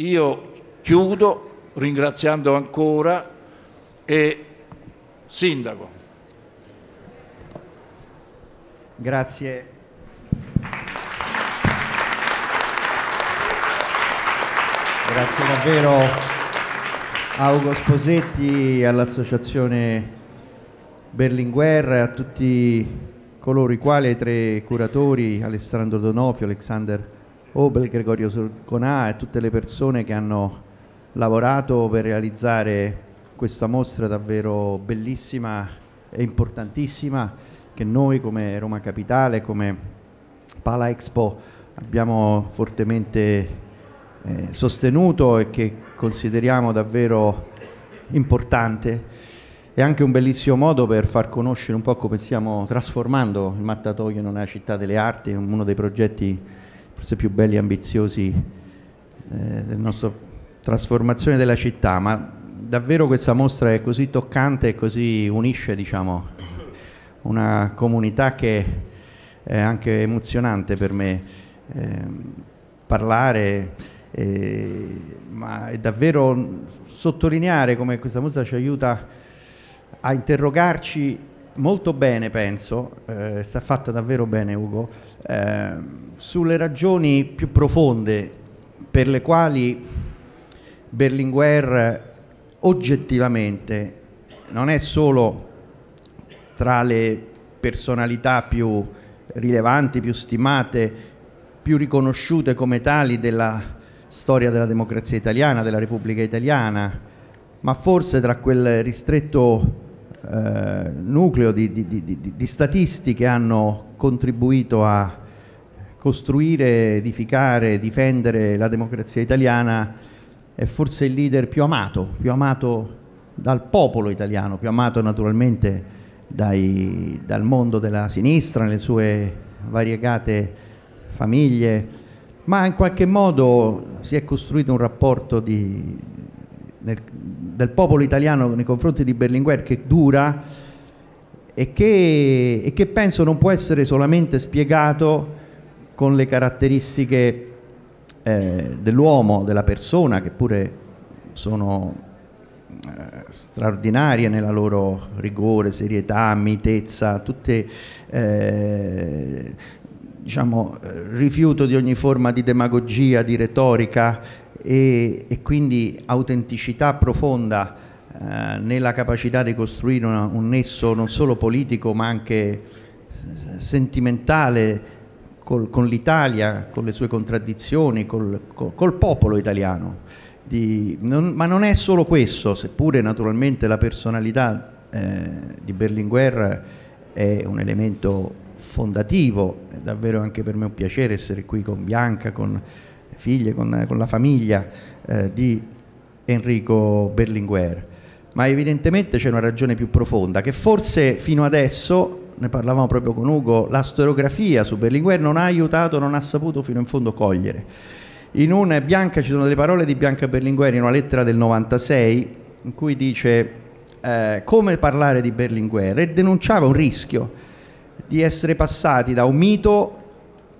Io chiudo ringraziando ancora e Sindaco. Grazie. Grazie davvero a Augo Sposetti, all'Associazione Berlinguer, a tutti coloro i quali, ai tre curatori, Alessandro Donofio, Alexander Obel, Gregorio Sorgonà e tutte le persone che hanno lavorato per realizzare questa mostra davvero bellissima e importantissima che noi come Roma Capitale, come Pala Expo abbiamo fortemente eh, sostenuto e che consideriamo davvero importante. e anche un bellissimo modo per far conoscere un po' come stiamo trasformando il Mattatoio in una città delle arti, uno dei progetti forse più belli e ambiziosi eh, del nostro trasformazione della città, ma davvero questa mostra è così toccante e così unisce diciamo, una comunità che è anche emozionante per me eh, parlare, eh, ma è davvero sottolineare come questa mostra ci aiuta a interrogarci molto bene, penso, eh, sta fatta davvero bene Ugo, Ehm, sulle ragioni più profonde per le quali Berlinguer oggettivamente non è solo tra le personalità più rilevanti, più stimate, più riconosciute come tali della storia della democrazia italiana, della Repubblica italiana, ma forse tra quel ristretto eh, nucleo di, di, di, di, statisti che hanno contribuito a costruire, edificare, difendere la democrazia italiana, è forse il leader più amato, più amato dal popolo italiano, più amato naturalmente dai, dal mondo della sinistra, nelle sue variegate famiglie, ma in qualche modo si è costruito un rapporto di, nel, del popolo italiano nei confronti di Berlinguer che dura e che, e che penso non può essere solamente spiegato con le caratteristiche eh, dell'uomo, della persona, che pure sono eh, straordinarie nella loro rigore, serietà, mitezza, tutte eh, diciamo rifiuto di ogni forma di demagogia, di retorica e, e quindi autenticità profonda eh, nella capacità di costruire una, un nesso non solo politico ma anche eh, sentimentale col, con l'Italia, con le sue contraddizioni, col, col, col popolo italiano. Di, non, ma non è solo questo, seppure naturalmente la personalità eh, di Berlinguer è un elemento fondativo, è davvero anche per me un piacere essere qui con Bianca, con, figlie, con, eh, con la famiglia eh, di Enrico Berlinguer. Ma evidentemente c'è una ragione più profonda che forse fino adesso, ne parlavamo proprio con Ugo, la storiografia su Berlinguer non ha aiutato, non ha saputo fino in fondo cogliere. In una Bianca ci sono delle parole di Bianca Berlinguer in una lettera del 96 in cui dice eh, come parlare di Berlinguer e denunciava un rischio di essere passati da un mito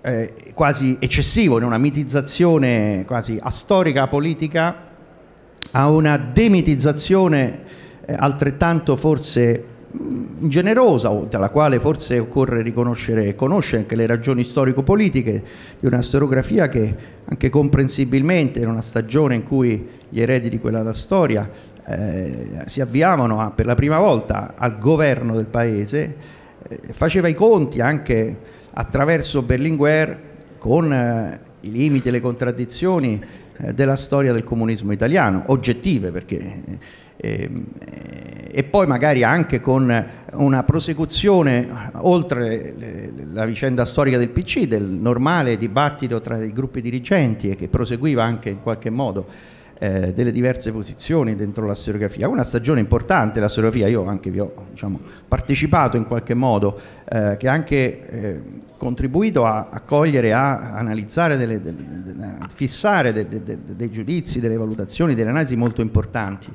eh, quasi eccessivo, in una mitizzazione quasi astorica politica, a una demitizzazione eh, altrettanto forse mm, ingenerosa, dalla quale forse occorre riconoscere e conoscere anche le ragioni storico-politiche di una storiografia che anche comprensibilmente in una stagione in cui gli eredi di quella storia eh, si avviavano a, per la prima volta al governo del paese, eh, faceva i conti anche attraverso Berlinguer con eh, i limiti e le contraddizioni eh, della storia del comunismo italiano, oggettive perché... Eh, ehm, e poi magari anche con una prosecuzione oltre la vicenda storica del PC, del normale dibattito tra i gruppi dirigenti e che proseguiva anche in qualche modo eh, delle diverse posizioni dentro la storiografia. Una stagione importante la storiografia, io anche vi ho diciamo, partecipato in qualche modo, eh, che ha anche eh, contribuito a, a, cogliere, a analizzare, delle, delle, a fissare de, de, de, dei giudizi, delle valutazioni, delle analisi molto importanti.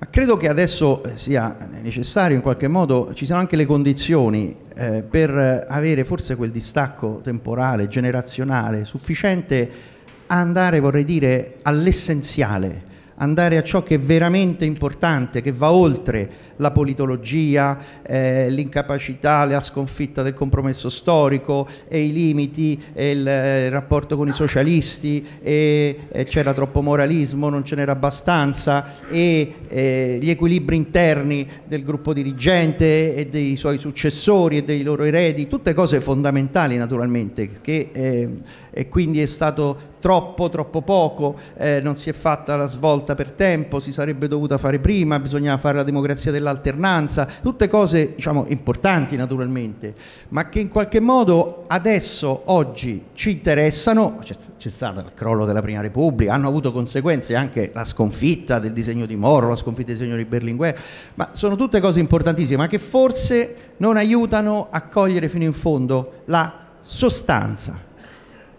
Ma credo che adesso eh, sia necessario in qualche modo, ci siano anche le condizioni eh, per avere forse quel distacco temporale, generazionale, sufficiente a andare, vorrei dire, all'essenziale, andare a ciò che è veramente importante, che va oltre la politologia, eh, l'incapacità, la sconfitta del compromesso storico e i limiti e il, eh, il rapporto con i socialisti e, e eh, c'era troppo moralismo, non ce n'era abbastanza e eh, gli equilibri interni del gruppo dirigente e dei suoi successori e dei loro eredi, tutte cose fondamentali naturalmente che, eh, e quindi è stato troppo, troppo poco, eh, non si è fatta la svolta per tempo, si sarebbe dovuta fare prima, bisognava fare la democrazia della dell'alternanza, tutte cose diciamo, importanti naturalmente, ma che in qualche modo adesso, oggi, ci interessano, c'è stato il crollo della Prima Repubblica, hanno avuto conseguenze anche la sconfitta del disegno di Moro, la sconfitta del disegno di Berlinguer, ma sono tutte cose importantissime, ma che forse non aiutano a cogliere fino in fondo la sostanza.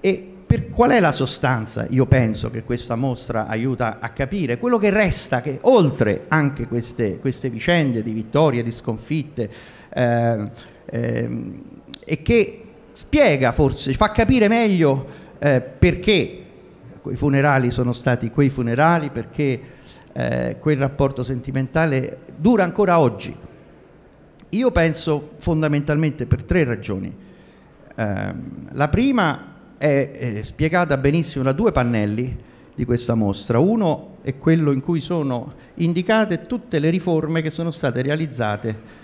E per qual è la sostanza? Io penso che questa mostra aiuta a capire quello che resta, che oltre anche queste, queste vicende di vittorie, di sconfitte, eh, eh, e che spiega forse, fa capire meglio eh, perché quei funerali sono stati quei funerali, perché eh, quel rapporto sentimentale dura ancora oggi. Io penso fondamentalmente per tre ragioni. Ehm, la prima è è, spiegata benissimo da due pannelli di questa mostra. Uno è quello in cui sono indicate tutte le riforme che sono state realizzate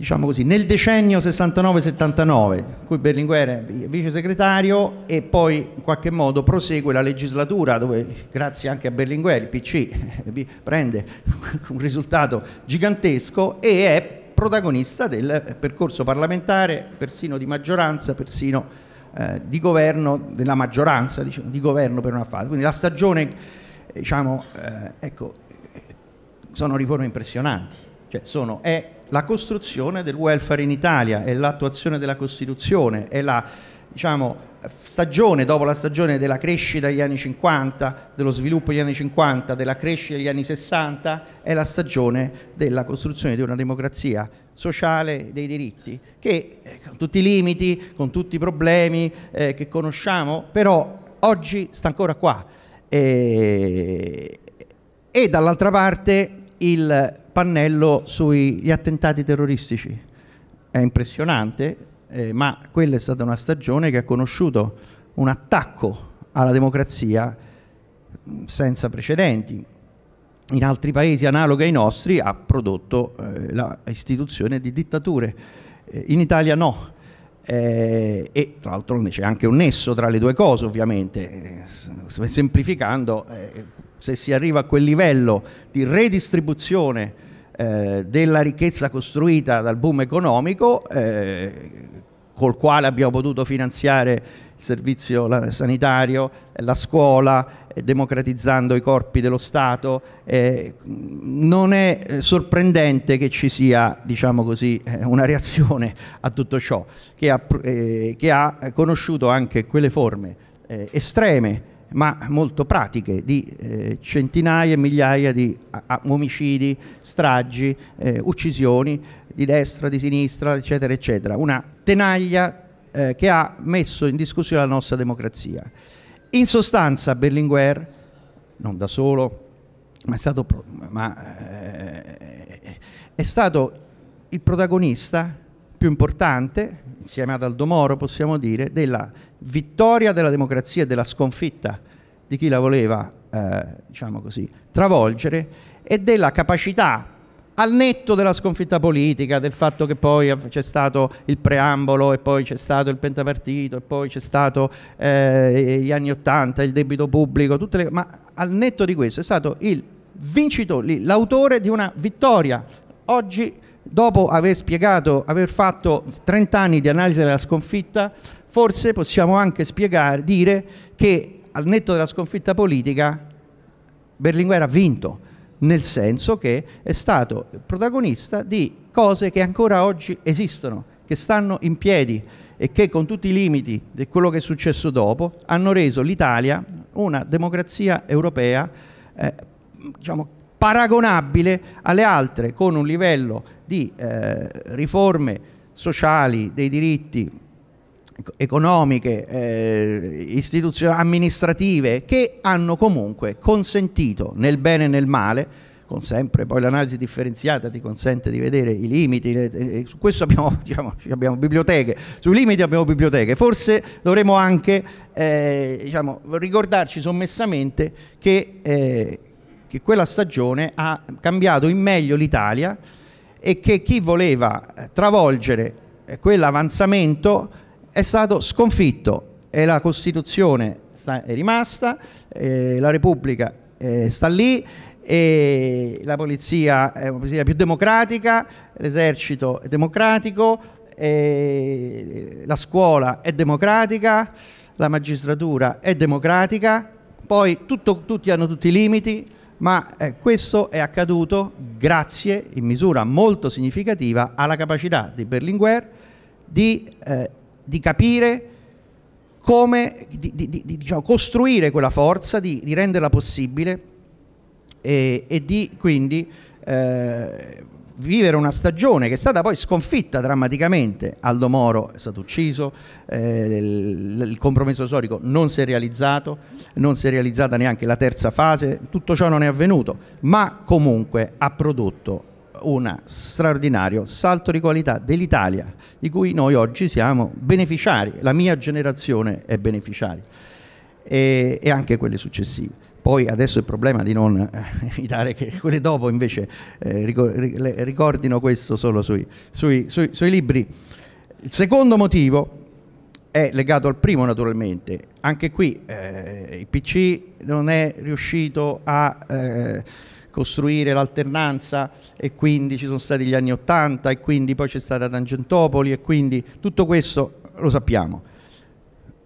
diciamo così, nel decennio 69-79, in cui Berlinguer è vice segretario e poi in qualche modo prosegue la legislatura dove grazie anche a Berlinguer il PC eh, prende un risultato gigantesco e è protagonista del percorso parlamentare, persino di maggioranza, persino eh, di governo della maggioranza, diciamo, di governo per una fase. Quindi la stagione, diciamo, eh, ecco, eh, sono riforme impressionanti, cioè sono, è la costruzione del welfare in Italia, è l'attuazione della Costituzione, è la diciamo, stagione dopo la stagione della crescita degli anni 50, dello sviluppo degli anni 50, della crescita degli anni 60, è la stagione della costruzione di una democrazia sociale dei diritti, che eh, con tutti i limiti, con tutti i problemi eh, che conosciamo, però oggi sta ancora qua. E, eh, e dall'altra parte il pannello sugli attentati terroristici. È impressionante, eh, ma quella è stata una stagione che ha conosciuto un attacco alla democrazia mm, senza precedenti in altri paesi analoghi ai nostri ha prodotto eh, l'istituzione di dittature. Eh, in Italia no. Eh, e tra l'altro c'è anche un nesso tra le due cose ovviamente, eh, semplificando, eh, se si arriva a quel livello di redistribuzione eh, della ricchezza costruita dal boom economico, col quale abbiamo potuto finanziare il servizio sanitario, eh, la scuola, eh, democratizzando i corpi dello Stato. Eh, non è eh, sorprendente che ci sia, diciamo così, una reazione a tutto ciò, che ha, eh, che ha conosciuto anche quelle forme eh, estreme ma molto pratiche di centinaia e migliaia di omicidi, stragi, uccisioni di destra, di sinistra, eccetera, eccetera. Una tenaglia eh, che ha messo in discussione la nostra democrazia. In sostanza Berlinguer, non da solo, ma è stato, ma, eh, è stato il protagonista più importante, insieme ad Aldo Moro possiamo dire, della vittoria della democrazia e della sconfitta di chi la voleva, eh, diciamo così, travolgere e della capacità al netto della sconfitta politica, del fatto che poi c'è stato il preambolo e poi c'è stato il pentapartito e poi c'è stato eh, gli anni Ottanta, il debito pubblico, le, ma al netto di questo è stato il vincitore, l'autore di una vittoria. Oggi, dopo aver spiegato, aver fatto 30 anni di analisi della sconfitta, forse possiamo anche spiegare, dire che al netto della sconfitta politica Berlinguer ha vinto nel senso che è stato protagonista di cose che ancora oggi esistono, che stanno in piedi e che con tutti i limiti di quello che è successo dopo hanno reso l'Italia una democrazia europea eh, diciamo, paragonabile alle altre con un livello di eh, riforme sociali, dei diritti economiche, eh, istituzionali, amministrative, che hanno comunque consentito nel bene e nel male, con sempre poi l'analisi differenziata ti consente di vedere i limiti, le, e su questo abbiamo, diciamo, abbiamo, biblioteche, sui limiti abbiamo biblioteche, forse dovremmo anche eh, diciamo, ricordarci sommessamente che, eh, che quella stagione ha cambiato in meglio l'Italia e che chi voleva travolgere eh, quell'avanzamento è stato sconfitto e la Costituzione sta, è rimasta, eh, la Repubblica eh, sta lì, e la polizia è una polizia più democratica, l'esercito è democratico, la scuola è democratica, la magistratura è democratica, poi tutto, tutti hanno tutti i limiti, ma eh, questo è accaduto grazie in misura molto significativa alla capacità di Berlinguer di eh, di capire come di, di, di, diciamo, costruire quella forza, di, renderla possibile e, e di quindi eh, vivere una stagione che è stata poi sconfitta drammaticamente. Aldo Moro è stato ucciso, eh, il, il, compromesso storico non si è realizzato, non si è realizzata neanche la terza fase, tutto ciò non è avvenuto, ma comunque ha prodotto un straordinario salto di qualità dell'Italia, di cui noi oggi siamo beneficiari, la mia generazione è beneficiaria e, e anche quelle successive. Poi adesso il problema di non eh, evitare che quelle dopo invece eh, ricordino questo solo sui, sui, sui, sui libri. Il secondo motivo è legato al primo naturalmente. Anche qui eh, il PC non è riuscito a eh, costruire l'alternanza e quindi ci sono stati gli anni 80 e quindi poi c'è stata Tangentopoli e quindi tutto questo lo sappiamo.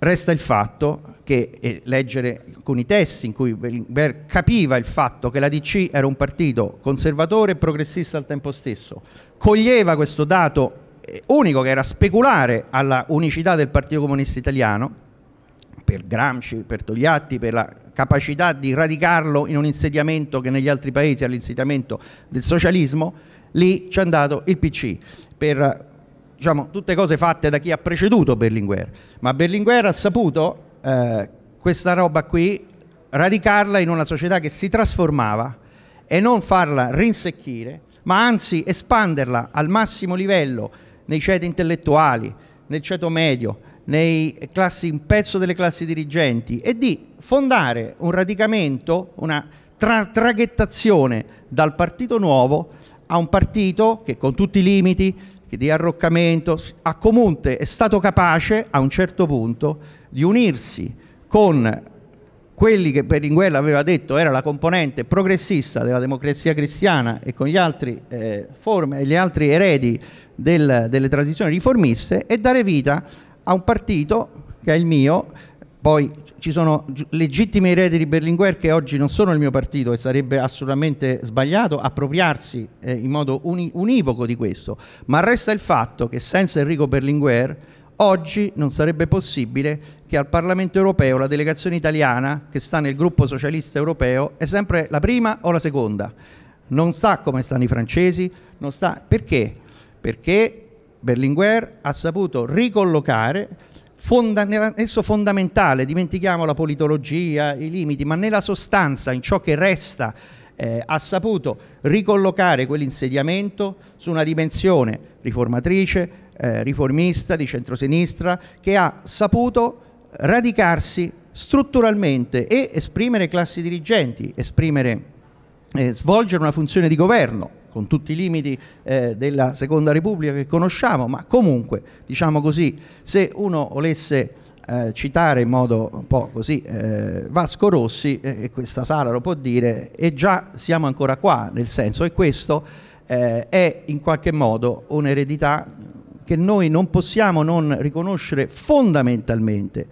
Resta il fatto che leggere alcuni testi in cui Berlinguer capiva il fatto che la DC era un partito conservatore e progressista al tempo stesso, coglieva questo dato eh, unico che era speculare alla unicità del Partito Comunista Italiano, per Gramsci, per Togliatti, per la capacità di radicarlo in un insediamento che negli altri paesi è l'insediamento del socialismo, lì ci è andato il PC per diciamo, tutte cose fatte da chi ha preceduto Berlinguer, ma Berlinguer ha saputo eh, questa roba qui radicarla in una società che si trasformava e non farla rinsecchire, ma anzi espanderla al massimo livello nei ceti intellettuali, nel ceto medio, nei classi, in pezzo delle classi dirigenti e di fondare un radicamento, una tra traghettazione dal partito nuovo a un partito che con tutti i limiti di arroccamento ha comunque è stato capace a un certo punto di unirsi con quelli che Berlinguer aveva detto era la componente progressista della democrazia cristiana e con gli altri, eh, forme, gli altri eredi del, delle transizioni riformiste e dare vita a a un partito che è il mio, poi ci sono legittimi eredi di Berlinguer che oggi non sono il mio partito e sarebbe assolutamente sbagliato appropriarsi eh, in modo uni univoco di questo, ma resta il fatto che senza Enrico Berlinguer oggi non sarebbe possibile che al Parlamento europeo la delegazione italiana che sta nel gruppo socialista europeo è sempre la prima o la seconda, non sta come stanno i francesi, non sta perché? Perché Berlinguer ha saputo ricollocare fonda- esso fondamentale, dimentichiamo la politologia, i limiti, ma nella sostanza, in ciò che resta, eh, ha saputo ricollocare quell'insediamento su una dimensione riformatrice, eh, riformista, di centrosinistra, che ha saputo radicarsi strutturalmente e esprimere classi dirigenti, esprimere, eh, svolgere una funzione di governo con tutti i limiti eh, della Seconda Repubblica che conosciamo, ma comunque, diciamo così, se uno volesse eh, citare in modo un po' così eh, Vasco Rossi, eh, e questa sala lo può dire, e già siamo ancora qua, nel senso, e questo eh, è in qualche modo un'eredità che noi non possiamo non riconoscere fondamentalmente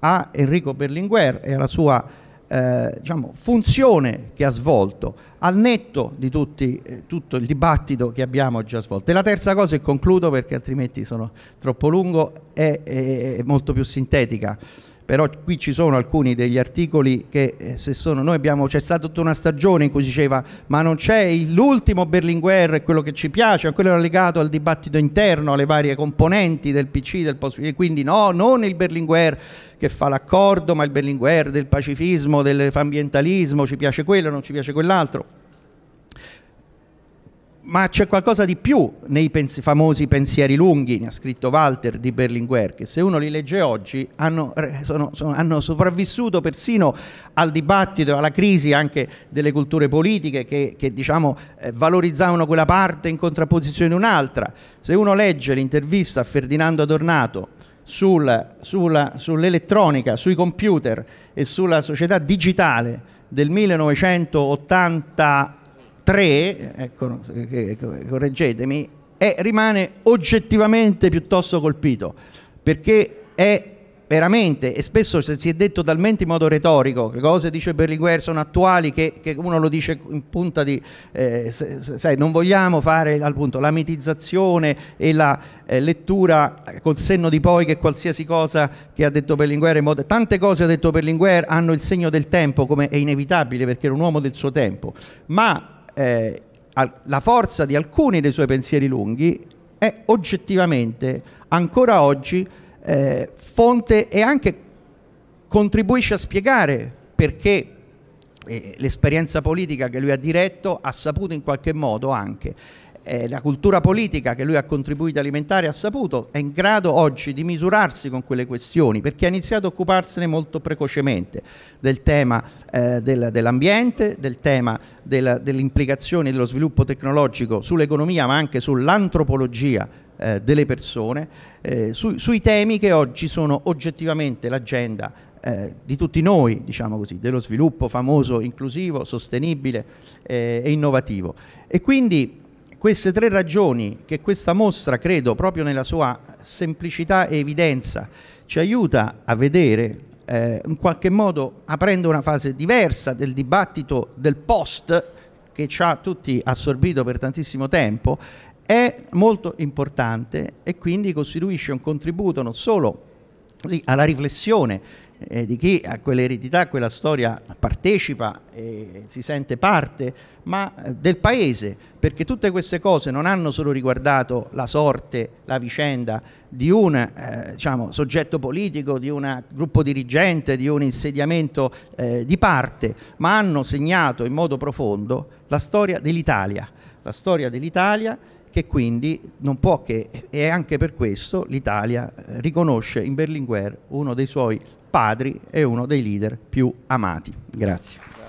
a Enrico Berlinguer e alla sua eh, diciamo, funzione che ha svolto al netto di tutti, eh, tutto il dibattito che abbiamo già svolto. E la terza cosa, e concludo perché altrimenti sono troppo lungo, è, è, è molto più sintetica però qui ci sono alcuni degli articoli che eh, se sono noi abbiamo c'è stata tutta una stagione in cui si diceva ma non c'è l'ultimo Berlinguer è quello che ci piace quello era legato al dibattito interno alle varie componenti del PC del post quindi no non il Berlinguer che fa l'accordo ma il Berlinguer del pacifismo dell'ambientalismo ci piace quello non ci piace quell'altro ma c'è qualcosa di più nei pens famosi pensieri lunghi, ne ha scritto Walter di Berlinguer, che se uno li legge oggi hanno, sono, sono, hanno sopravvissuto persino al dibattito, alla crisi anche delle culture politiche che, che diciamo, eh, valorizzavano quella parte in contrapposizione a un'altra. Se uno legge l'intervista a Ferdinando Adornato sul, sull'elettronica, sui computer e sulla società digitale del 1980 3, ecco, ecco, correggetemi, è, rimane oggettivamente piuttosto colpito, perché è veramente, e spesso si è detto talmente in modo retorico, le cose dice Berlinguer sono attuali che, che uno lo dice in punta di, eh, se, se, sai, non vogliamo fare appunto, la mitizzazione e la eh, lettura eh, col senno di poi che qualsiasi cosa che ha detto Berlinguer, modo, tante cose ha detto Berlinguer hanno il segno del tempo come è inevitabile perché era un uomo del suo tempo, ma eh, al, la forza di alcuni dei suoi pensieri lunghi è oggettivamente ancora oggi eh, fonte e anche contribuisce a spiegare perché eh, l'esperienza politica che lui ha diretto ha saputo in qualche modo anche eh, la cultura politica che lui ha contribuito a alimentare ha saputo, è in grado oggi di misurarsi con quelle questioni perché ha iniziato a occuparsene molto precocemente del tema eh, del, dell'ambiente, del tema del, delle dello sviluppo tecnologico sull'economia ma anche sull'antropologia eh, delle persone, eh, su, sui temi che oggi sono oggettivamente l'agenda eh, di tutti noi, diciamo così, dello sviluppo famoso, inclusivo, sostenibile eh, e innovativo. E quindi queste tre ragioni che questa mostra, credo, proprio nella sua semplicità e evidenza, ci aiuta a vedere eh, in qualche modo aprendo una fase diversa del dibattito del post che ci ha tutti assorbito per tantissimo tempo, è molto importante e quindi costituisce un contributo non solo alla riflessione eh, di chi a quell'eredità, a quella storia partecipa e si sente parte, ma eh, del paese, perché tutte queste cose non hanno solo riguardato la sorte, la vicenda di un eh, diciamo, soggetto politico, di un gruppo dirigente, di un insediamento eh, di parte, ma hanno segnato in modo profondo la storia dell'Italia, la storia dell'Italia che quindi non può che, e anche per questo l'Italia eh, riconosce in Berlinguer uno dei suoi padri e uno dei leader più amati. Grazie.